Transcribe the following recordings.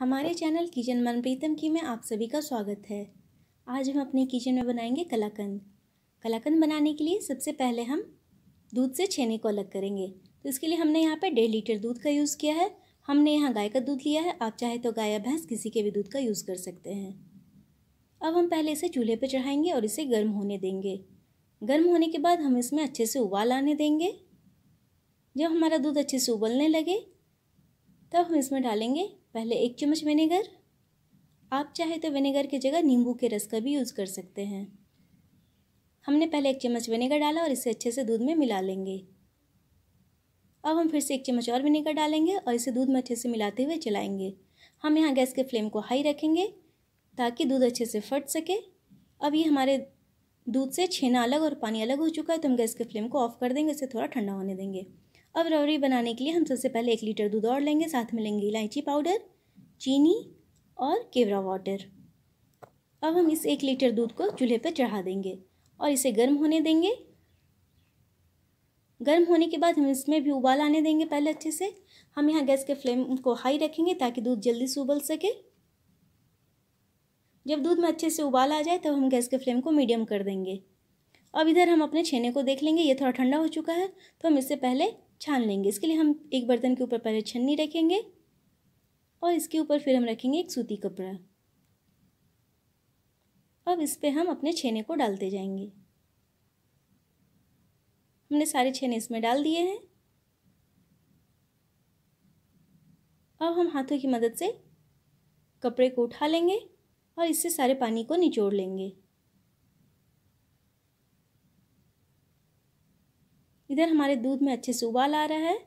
हमारे channel kitchen मनप्रीतम की में आप सभी का स्वागत है आज हम अपने किचन में बनाएंगे कलाकंद कलाकंद बनाने के लिए सबसे पहले हम दूध से छेने को अलग करेंगे तो इसके लिए हमने यहाँ पर डेढ़ लीटर दूध का यूज़ किया है हमने यहाँ गाय का दूध लिया है आप चाहे तो गाय या भैंस किसी के भी दूध का यूज़ कर सकते हैं अब हम पहले इसे चूल्हे पर चढ़ाएंगे और इसे गर्म होने देंगे गर्म होने के बाद हम इसमें अच्छे से उबाल आने देंगे जब हमारा दूध अच्छे से उबलने लगे तब हम इसमें डालेंगे पहले एक चम्मच विनेगर आप चाहे तो विनेगर की जगह नींबू के रस का भी यूज़ कर सकते हैं हमने पहले एक चम्मच विनेगर डाला और इसे अच्छे से दूध में मिला लेंगे अब हम फिर से एक चम्मच और विनेगर डालेंगे और इसे दूध में अच्छे से मिलाते हुए चलाएंगे हम यहाँ गैस के फ्लेम को हाई रखेंगे ताकि दूध अच्छे से फट सके अब ये हमारे दूध से छेना अलग और पानी अलग हो चुका है तो हम गैस के फ्लेम को ऑफ कर देंगे इसे थोड़ा ठंडा होने देंगे अब रबड़ी बनाने के लिए हम सबसे पहले एक लीटर दूध और लेंगे साथ में लेंगे इलायची पाउडर चीनी और केवरा वाटर अब हम इस एक लीटर दूध को चूल्हे पर चढ़ा देंगे और इसे गर्म होने देंगे गर्म होने के बाद हम इसमें भी उबाल आने देंगे पहले अच्छे से हम यहाँ गैस के फ्लेम को हाई रखेंगे ताकि दूध जल्दी से उबल सके जब दूध में अच्छे से उबाल आ जाए तब तो हम गैस के फ्लेम को मीडियम कर देंगे अब इधर हम अपने छेने को देख लेंगे ये थोड़ा ठंडा हो चुका है तो हम इससे पहले छान लेंगे इसके लिए हम एक बर्तन के ऊपर पहले छन्नी रखेंगे और इसके ऊपर फिर हम रखेंगे एक सूती कपड़ा अब इस पर हम अपने छेने को डालते जाएंगे हमने सारे छेने इसमें डाल दिए हैं अब हम हाथों की मदद से कपड़े को उठा लेंगे और इससे सारे पानी को निचोड़ लेंगे इधर हमारे दूध में अच्छे से उबाल आ रहा है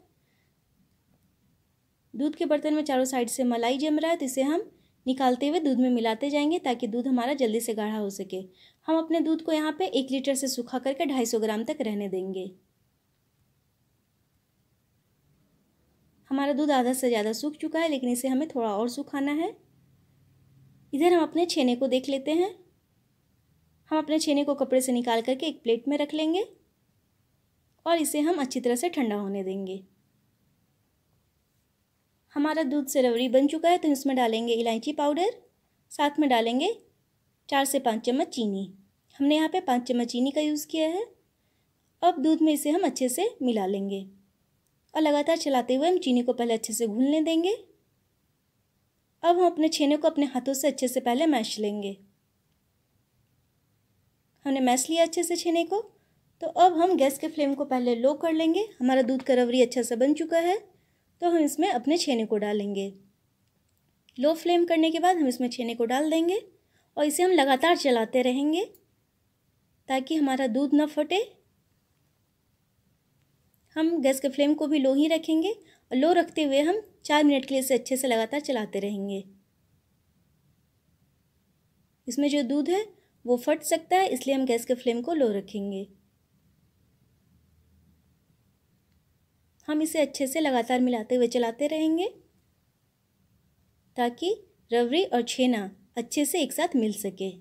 दूध के बर्तन में चारों साइड से मलाई जम रहा है तो इसे हम निकालते हुए दूध में मिलाते जाएंगे ताकि दूध हमारा जल्दी से गाढ़ा हो सके हम अपने दूध को यहाँ पे एक लीटर से सूखा करके ढाई सौ ग्राम तक रहने देंगे हमारा दूध आधा से ज़्यादा सूख चुका है लेकिन इसे हमें थोड़ा और सुखाना है इधर हम अपने छेने को देख लेते हैं हम अपने छेने को कपड़े से निकाल करके एक प्लेट में रख लेंगे और इसे हम अच्छी तरह से ठंडा होने देंगे हमारा दूध से रवरी बन चुका है तो इसमें डालेंगे इलायची पाउडर साथ में डालेंगे चार से पाँच चम्मच चीनी हमने यहाँ पे पाँच चम्मच चीनी का यूज़ किया है अब दूध में इसे हम अच्छे से मिला लेंगे और लगातार चलाते हुए हम चीनी को पहले अच्छे से घुलने देंगे अब हम अपने छेने को अपने हाथों से अच्छे से पहले मैश लेंगे हमने मैश लिया अच्छे से छेने को तो अब हम गैस के फ्लेम को पहले लो कर लेंगे हमारा दूध का रवरी अच्छा सा बन चुका है तो हम इसमें अपने छेने को डालेंगे लो फ्लेम करने के बाद हम इसमें छेने को डाल देंगे और इसे हम लगातार चलाते रहेंगे ताकि हमारा दूध ना फटे हम गैस के फ्लेम को भी लो ही रखेंगे और लो रखते हुए हम चार मिनट के लिए इसे अच्छे से लगातार चलाते रहेंगे इसमें जो दूध है वो फट सकता है इसलिए हम गैस के फ्लेम को लो रखेंगे हम इसे अच्छे से लगातार मिलाते हुए चलाते रहेंगे ताकि रबड़ी और छेना अच्छे से एक साथ मिल सके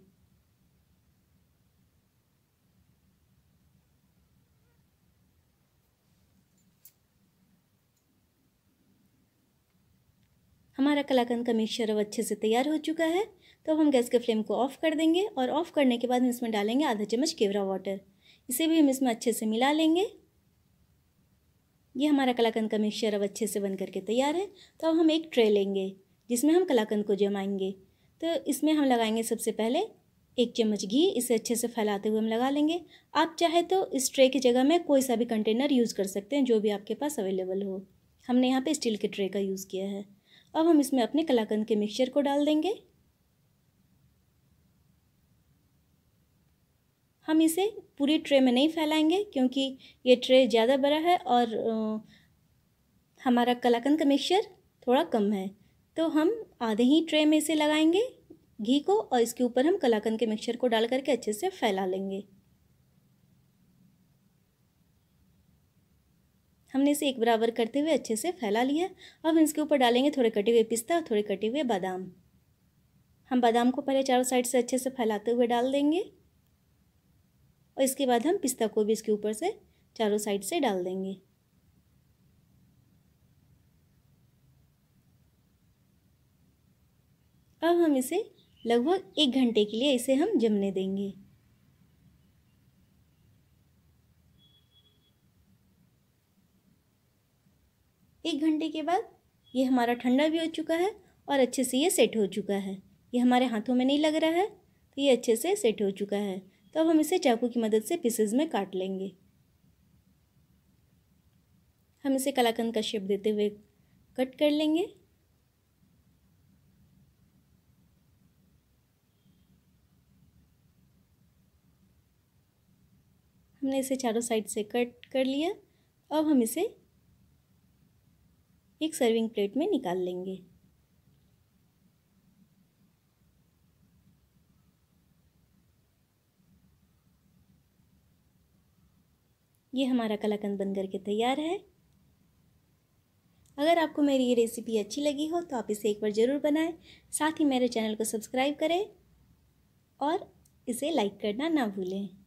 हमारा कलाकंद का मिक्सचर अब अच्छे से तैयार हो चुका है तो हम गैस के फ्लेम को ऑफ़ कर देंगे और ऑफ़ करने के बाद हम इसमें डालेंगे आधा चम्मच केवरा वाटर इसे भी हम इसमें अच्छे से मिला लेंगे ये हमारा कलाकंद का मिक्सचर अब अच्छे से बन करके तैयार है तो अब हम एक ट्रे लेंगे जिसमें हम कलाकंद को जमाएंगे तो इसमें हम लगाएंगे सबसे पहले एक चम्मच घी इसे अच्छे से फैलाते हुए हम लगा लेंगे आप चाहे तो इस ट्रे की जगह में कोई सा भी कंटेनर यूज़ कर सकते हैं जो भी आपके पास अवेलेबल हो हमने यहाँ पे स्टील के ट्रे का यूज़ किया है अब हम इसमें अपने कलाकंद के मिक्सचर को डाल देंगे हम इसे पूरी ट्रे में नहीं फैलाएंगे क्योंकि ये ट्रे ज़्यादा बड़ा है और हमारा कलाकंद का मिक्सचर थोड़ा कम है तो हम आधे ही ट्रे में इसे लगाएंगे घी को और इसके ऊपर हम कलाकंद के मिक्सचर को डाल करके अच्छे से फैला लेंगे हमने इसे एक बराबर करते हुए अच्छे से फैला लिया अब इसके ऊपर डालेंगे थोड़े कटे हुए पिस्ता और थोड़े कटे हुए बादाम हम बादाम को पहले चारों साइड से अच्छे से फैलाते हुए डाल देंगे और इसके बाद हम पिस्ता को भी इसके ऊपर से चारों साइड से डाल देंगे अब हम इसे लगभग एक घंटे के लिए इसे हम जमने देंगे एक घंटे के बाद ये हमारा ठंडा भी हो चुका है और अच्छे से ये सेट हो चुका है ये हमारे हाथों में नहीं लग रहा है तो ये अच्छे से सेट हो चुका है तो अब हम इसे चाकू की मदद से पीसेज में काट लेंगे हम इसे कलाकंद का शेप देते हुए कट कर लेंगे हमने इसे चारों साइड से कट कर लिया अब हम इसे एक सर्विंग प्लेट में निकाल लेंगे ये हमारा कलाकंद बन करके तैयार है अगर आपको मेरी ये रेसिपी अच्छी लगी हो तो आप इसे एक बार ज़रूर बनाएं साथ ही मेरे चैनल को सब्सक्राइब करें और इसे लाइक करना ना भूलें